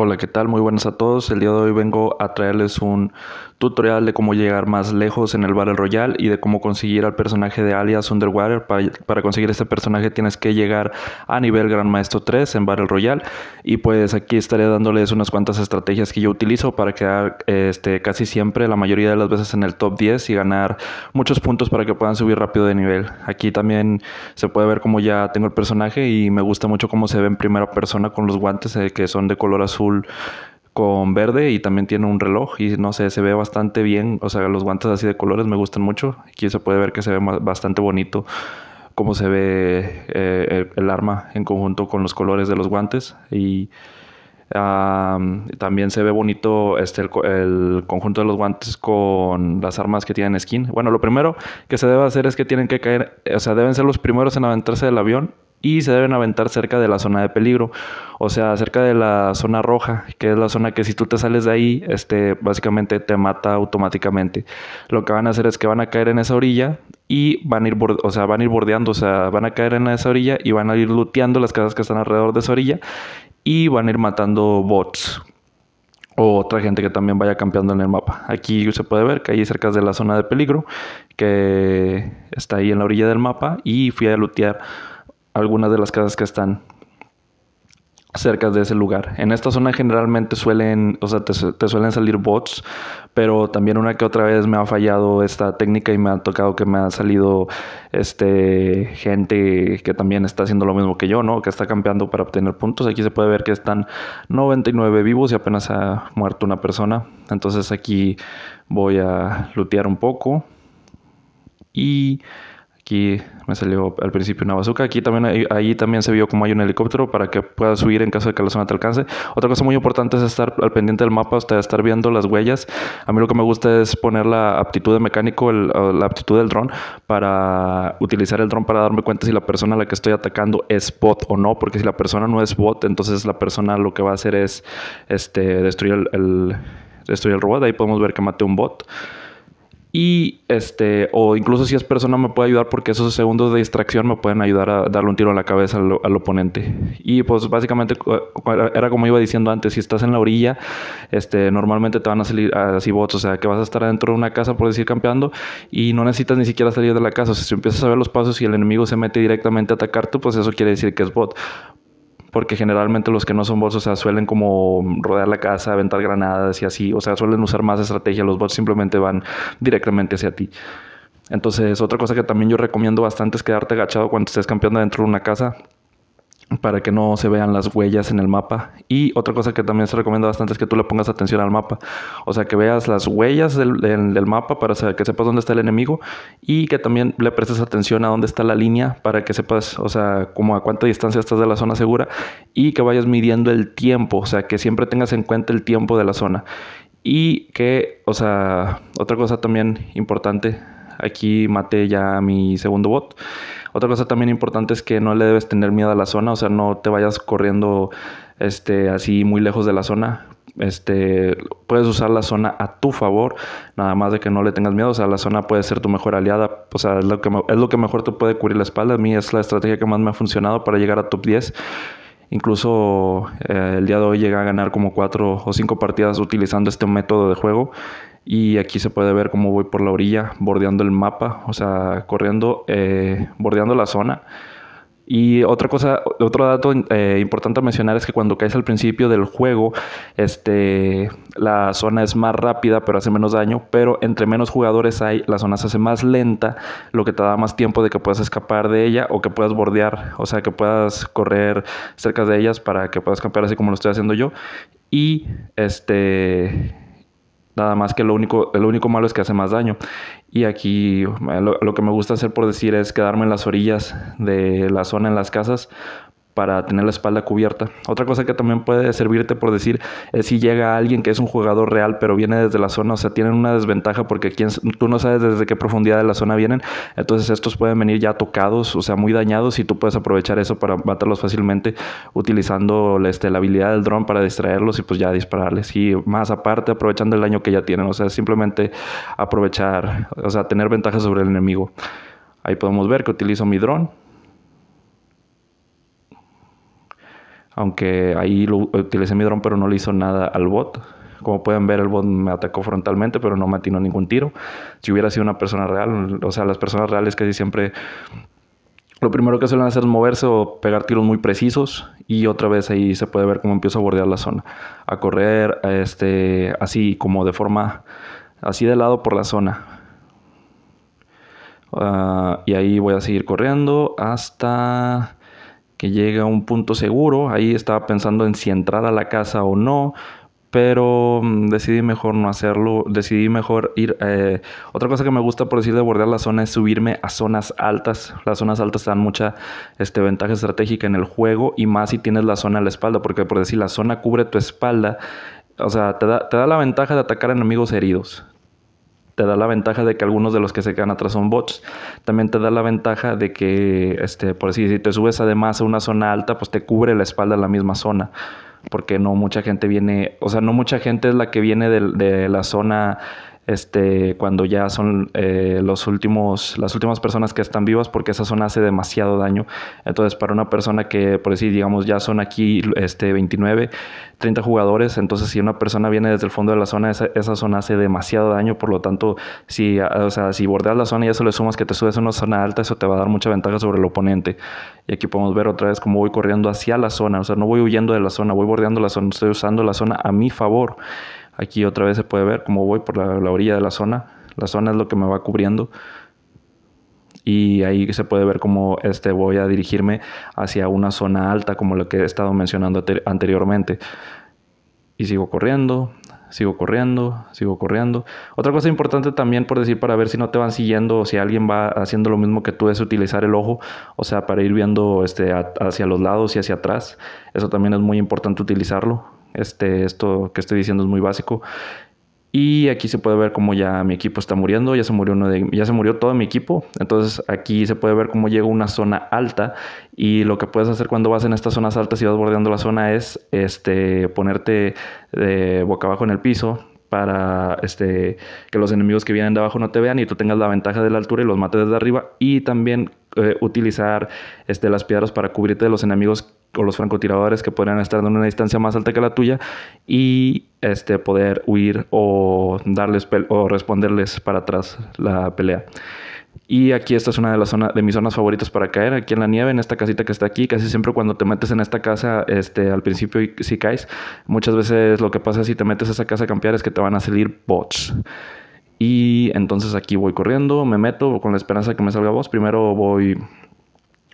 Hola, ¿qué tal? Muy buenas a todos. El día de hoy vengo a traerles un tutorial de cómo llegar más lejos en el Battle Royale y de cómo conseguir al personaje de alias Underwater. Para, conseguir este personaje tienes que llegar a nivel Gran Maestro 3 en Battle Royale y pues aquí estaré dándoles unas cuantas estrategias que yo utilizo para quedar este, casi siempre, la mayoría de las veces en el top 10 y ganar muchos puntos para que puedan subir rápido de nivel. Aquí también se puede ver cómo ya tengo el personaje y me gusta mucho cómo se ve en primera persona con los guantes eh, que son de color azul con verde y también tiene un reloj y no sé, se ve bastante bien, o sea, los guantes así de colores me gustan mucho, aquí se puede ver que se ve bastante bonito Como se ve eh, el, arma en conjunto con los colores de los guantes y también se ve bonito este, el, conjunto de los guantes con las armas que tienen skin. Bueno, lo primero que se debe hacer es que tienen que caer, o sea, deben ser los primeros en aventarse del avión y se deben aventar cerca de la zona de peligro, o sea, cerca de la zona roja, que es la zona que si tú te sales de ahí, este, básicamente te mata automáticamente. Lo que van a hacer es que van a caer en esa orilla y van a ir, o sea, van a ir bordeando, o sea, van a caer en esa orilla y van a ir luteando las casas que están alrededor de esa orilla y van a ir matando bots o otra gente que también vaya campeando en el mapa. Aquí se puede ver que ahí cerca de la zona de peligro, que está ahí en la orilla del mapa y fui a lutear algunas de las casas que están cerca de ese lugar. En esta zona generalmente suelen, o sea, te, suelen salir bots, pero también una que otra vez me ha fallado esta técnica y me ha tocado que me ha salido este gente que también está haciendo lo mismo que yo, ¿no? Que está campeando para obtener puntos. Aquí se puede ver que están 99 vivos y apenas ha muerto una persona. Entonces aquí voy a lootear un poco y Aquí me salió al principio una bazooka. Aquí también, ahí también se vio como hay un helicóptero para que puedas subir en caso de que la zona te alcance. Otra cosa muy importante es estar al pendiente del mapa, hasta estar viendo las huellas. A mí lo que me gusta es poner la aptitud de mecánico, la aptitud del dron, para utilizar el dron para darme cuenta si la persona a la que estoy atacando es bot o no, porque si la persona no es bot, entonces la persona lo que va a hacer es este, destruir el, el destruir el robot. Ahí podemos ver que maté un bot. Y este, o incluso si es persona me puede ayudar porque esos segundos de distracción me pueden ayudar a darle un tiro en la cabeza al, oponente. Y pues básicamente era como iba diciendo antes, si estás en la orilla, este, normalmente te van a salir ah, así bots, o sea que vas a estar adentro de una casa por decir campeando y no necesitas ni siquiera salir de la casa. si empiezas a ver los pasos y el enemigo se mete directamente a atacarte, pues eso quiere decir que es bot porque generalmente los que no son bots, o sea, suelen como rodear la casa, aventar granadas y así, o sea, suelen usar más estrategia, los bots simplemente van directamente hacia ti. Entonces, otra cosa que también yo recomiendo bastante es quedarte agachado cuando estés campeando dentro de una casa para que no se vean las huellas en el mapa. Y otra cosa que también se recomienda bastante es que tú le pongas atención al mapa. O sea, que veas las huellas del, mapa para que sepas dónde está el enemigo y que también le prestes atención a dónde está la línea para que sepas, o sea, como a cuánta distancia estás de la zona segura y que vayas midiendo el tiempo. O sea, que siempre tengas en cuenta el tiempo de la zona. Y que, o sea, otra cosa también importante, aquí maté ya a mi segundo bot. Otra cosa también importante es que no le debes tener miedo a la zona, o sea, no te vayas corriendo este, así muy lejos de la zona. Este, puedes usar la zona a tu favor, nada más de que no le tengas miedo, o sea, la zona puede ser tu mejor aliada, o sea, es lo que, es lo que mejor te puede cubrir la espalda, a mí es la estrategia que más me ha funcionado para llegar a top 10. Incluso eh, el día de hoy llegué a ganar como 4 o 5 partidas utilizando este método de juego y aquí se puede ver cómo voy por la orilla, bordeando el mapa, o sea, corriendo, eh, bordeando la zona. Y otra cosa, otro dato eh, importante a mencionar es que cuando caes al principio del juego, este, la zona es más rápida, pero hace menos daño. Pero entre menos jugadores hay, la zona se hace más lenta, lo que te da más tiempo de que puedas escapar de ella o que puedas bordear, o sea, que puedas correr cerca de ellas para que puedas campear así como lo estoy haciendo yo. Y este Nada más que lo único, único malo es que hace más daño. Y aquí eh, lo, que me gusta hacer por decir es quedarme en las orillas de la zona en las casas para tener la espalda cubierta. Otra cosa que también puede servirte por decir es si llega alguien que es un jugador real pero viene desde la zona, o sea, tienen una desventaja porque tú no sabes desde qué profundidad de la zona vienen, entonces estos pueden venir ya tocados, o sea, muy dañados y tú puedes aprovechar eso para matarlos fácilmente utilizando este, la habilidad del dron para distraerlos y pues ya dispararles. Y más aparte, aprovechando el daño que ya tienen, o sea, simplemente aprovechar, o sea, tener ventaja sobre el enemigo. Ahí podemos ver que utilizo mi dron aunque ahí utilicé mi dron pero no le hizo nada al bot. Como pueden ver, el bot me atacó frontalmente, pero no me atinó ningún tiro. Si hubiera sido una persona real, o sea, las personas reales casi siempre lo primero que suelen hacer es moverse o pegar tiros muy precisos y otra vez ahí se puede ver cómo empiezo a bordear la zona, a correr este, así como de forma, así de lado por la zona. Ah, y ahí voy a seguir corriendo hasta que llegue a un punto seguro. Ahí estaba pensando en si entrar a la casa o no, pero mm, decidí mejor no hacerlo, decidí mejor ir. Eh, otra cosa que me gusta por decir de bordear la zona es subirme a zonas altas. Las zonas altas dan mucha este, ventaja estratégica en el juego y más si tienes la zona a la espalda, porque por decir la zona cubre tu espalda, o sea, te da, te da la ventaja de atacar enemigos heridos te da la ventaja de que algunos de los que se quedan atrás son bots. También te da la ventaja de que, este, por decir, si te subes además a una zona alta, pues te cubre la espalda la misma zona. Porque no mucha gente viene, o sea, no mucha gente es la que viene de la zona este, cuando ya son eh, los últimos, las últimas personas que están vivas, porque esa zona hace demasiado daño. Entonces, para una persona que, por decir, digamos, ya son aquí este, 29, 30 jugadores, entonces si una persona viene desde el fondo de la zona, esa, zona hace demasiado daño, por lo tanto, si, si bordeas la zona y eso le sumas que te subes a una zona alta, eso te va a dar mucha ventaja sobre el oponente. Y aquí podemos ver otra vez cómo voy corriendo hacia la zona, o sea, no voy huyendo de la zona, voy bordeando la zona, estoy usando la zona a mi favor. Aquí otra vez se puede ver cómo voy por la, orilla de la zona. La zona es lo que me va cubriendo. Y ahí se puede ver cómo este, voy a dirigirme hacia una zona alta, como lo que he estado mencionando anteriormente. Y sigo corriendo, sigo corriendo, sigo corriendo. Otra cosa importante también por decir para ver si no te van siguiendo o si alguien va haciendo lo mismo que tú es utilizar el ojo, o sea, para ir viendo este, hacia los lados y hacia atrás. Eso también es muy importante utilizarlo este, esto que estoy diciendo es muy básico. Y aquí se puede ver cómo ya mi equipo está muriendo, ya se murió uno de, ya se murió todo mi equipo. Entonces aquí se puede ver cómo llega una zona alta y lo que puedes hacer cuando vas en estas zonas altas y vas bordeando la zona es este ponerte eh, boca abajo en el piso para este que los enemigos que vienen de abajo no te vean y tú tengas la ventaja de la altura y los mates desde arriba y también eh, utilizar este, las piedras para cubrirte de los enemigos o los francotiradores que podrían estar en una distancia más alta que la tuya y este, poder huir o, darles o responderles para atrás la pelea. Y aquí esta es una de las zonas de mis zonas favoritas para caer, aquí en la nieve, en esta casita que está aquí. Casi siempre cuando te metes en esta casa, este, al principio si caes, muchas veces lo que pasa si te metes a esa casa a campear es que te van a salir bots. Y entonces aquí voy corriendo, me meto con la esperanza de que me salga voz. Primero voy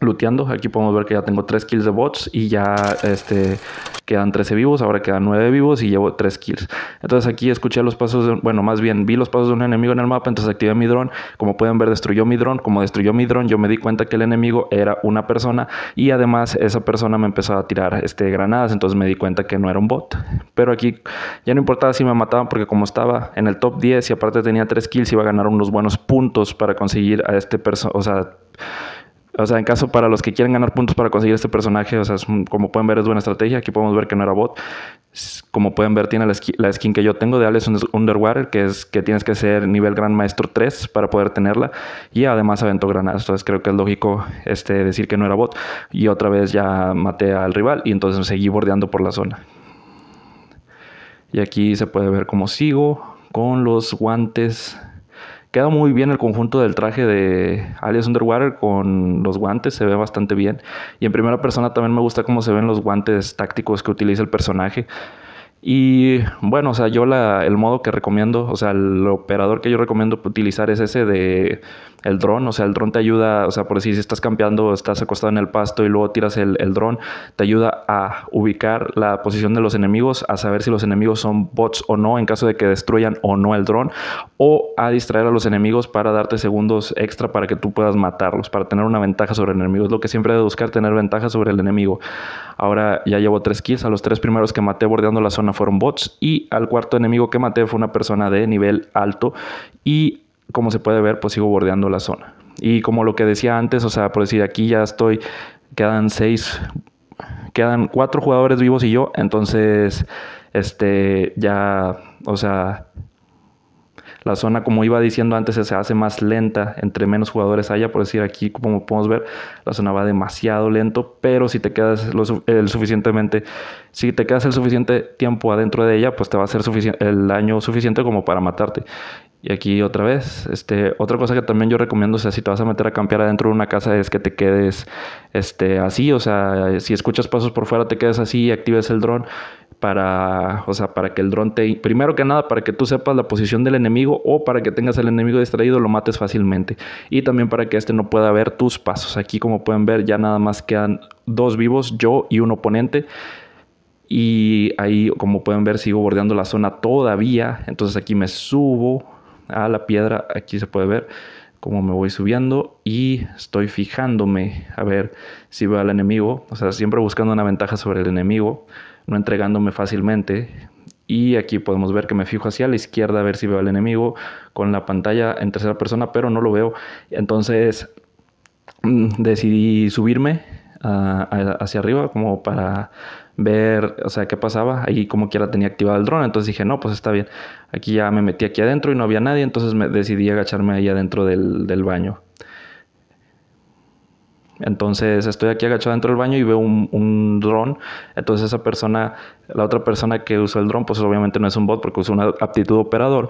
looteando. Aquí podemos ver que ya tengo 3 kills de bots y ya este, quedan 13 vivos, ahora quedan 9 vivos y llevo 3 kills. Entonces aquí escuché los pasos, de, bueno, más bien vi los pasos de un enemigo en el mapa, entonces activé mi dron. Como pueden ver, destruyó mi dron. Como destruyó mi dron, yo me di cuenta que el enemigo era una persona y además esa persona me empezó a tirar este, granadas, entonces me di cuenta que no era un bot. Pero aquí ya no importaba si me mataban porque como estaba en el top 10 y aparte tenía 3 kills, iba a ganar unos buenos puntos para conseguir a este persona, o sea o sea, en caso para los que quieren ganar puntos para conseguir este personaje, o sea, como pueden ver es buena estrategia. Aquí podemos ver que no era bot. Como pueden ver tiene la skin, que yo tengo de Alice Underwater, que es que tienes que ser nivel Gran Maestro 3 para poder tenerla. Y además aventó granadas. Entonces creo que es lógico este, decir que no era bot. Y otra vez ya maté al rival y entonces seguí bordeando por la zona. Y aquí se puede ver cómo sigo con los guantes Queda muy bien el conjunto del traje de Alias Underwater con los guantes, se ve bastante bien. Y en primera persona también me gusta cómo se ven los guantes tácticos que utiliza el personaje. Y bueno, o sea, yo la, el modo que recomiendo, o sea, el operador que yo recomiendo utilizar es ese de el dron, o sea, el dron te ayuda, o sea, por decir, si estás campeando, estás acostado en el pasto y luego tiras el, el dron, te ayuda a ubicar la posición de los enemigos, a saber si los enemigos son bots o no, en caso de que destruyan o no el dron, o a distraer a los enemigos para darte segundos extra para que tú puedas matarlos, para tener una ventaja sobre el enemigo. Es lo que siempre he buscar, tener ventaja sobre el enemigo. Ahora ya llevo tres kills, a los tres primeros que maté bordeando la zona fueron bots y al cuarto enemigo que maté fue una persona de nivel alto y como se puede ver, pues sigo bordeando la zona. Y como lo que decía antes, o sea, por decir, aquí ya estoy, quedan seis, quedan cuatro jugadores vivos y yo, entonces, este, ya, o sea, la zona, como iba diciendo antes, se hace más lenta entre menos jugadores haya. Por decir, aquí, como podemos ver, la zona va demasiado lento, pero si te quedas el suficientemente, si te quedas el suficiente tiempo adentro de ella, pues te va a ser el daño suficiente como para matarte. Y aquí otra vez, este, otra cosa que también yo recomiendo, o sea, si te vas a meter a campear adentro de una casa es que te quedes este, así, o sea, si escuchas pasos por fuera te quedes así y actives el dron para, o sea, para que el dron te, primero que nada, para que tú sepas la posición del enemigo o para que tengas al enemigo distraído, lo mates fácilmente. Y también para que este no pueda ver tus pasos. Aquí como pueden ver ya nada más quedan dos vivos, yo y un oponente. Y ahí, como pueden ver, sigo bordeando la zona todavía. Entonces aquí me subo, a la piedra. Aquí se puede ver cómo me voy subiendo y estoy fijándome a ver si veo al enemigo. O sea, siempre buscando una ventaja sobre el enemigo, no entregándome fácilmente. Y aquí podemos ver que me fijo hacia la izquierda a ver si veo al enemigo con la pantalla en tercera persona, pero no lo veo. Entonces mm, decidí subirme hacia arriba como para ver, o sea, qué pasaba. Ahí como quiera tenía activado el dron, entonces dije, no, pues está bien. Aquí ya me metí aquí adentro y no había nadie, entonces me decidí agacharme ahí adentro del, baño. Entonces estoy aquí agachado dentro del baño y veo un, un dron. Entonces esa persona, la otra persona que usó el dron, pues obviamente no es un bot porque es una aptitud operador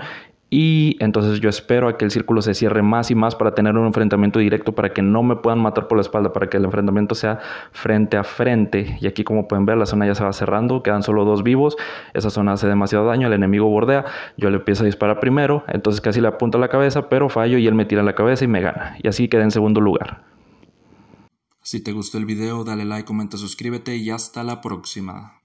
y entonces yo espero a que el círculo se cierre más y más para tener un enfrentamiento directo, para que no me puedan matar por la espalda, para que el enfrentamiento sea frente a frente. Y aquí como pueden ver, la zona ya se va cerrando, quedan solo dos vivos, esa zona hace demasiado daño, el enemigo bordea, yo le empiezo a disparar primero, entonces casi le apunto a la cabeza, pero fallo y él me tira la cabeza y me gana. Y así queda en segundo lugar. Si te gustó el video, dale like, comenta, suscríbete y hasta la próxima.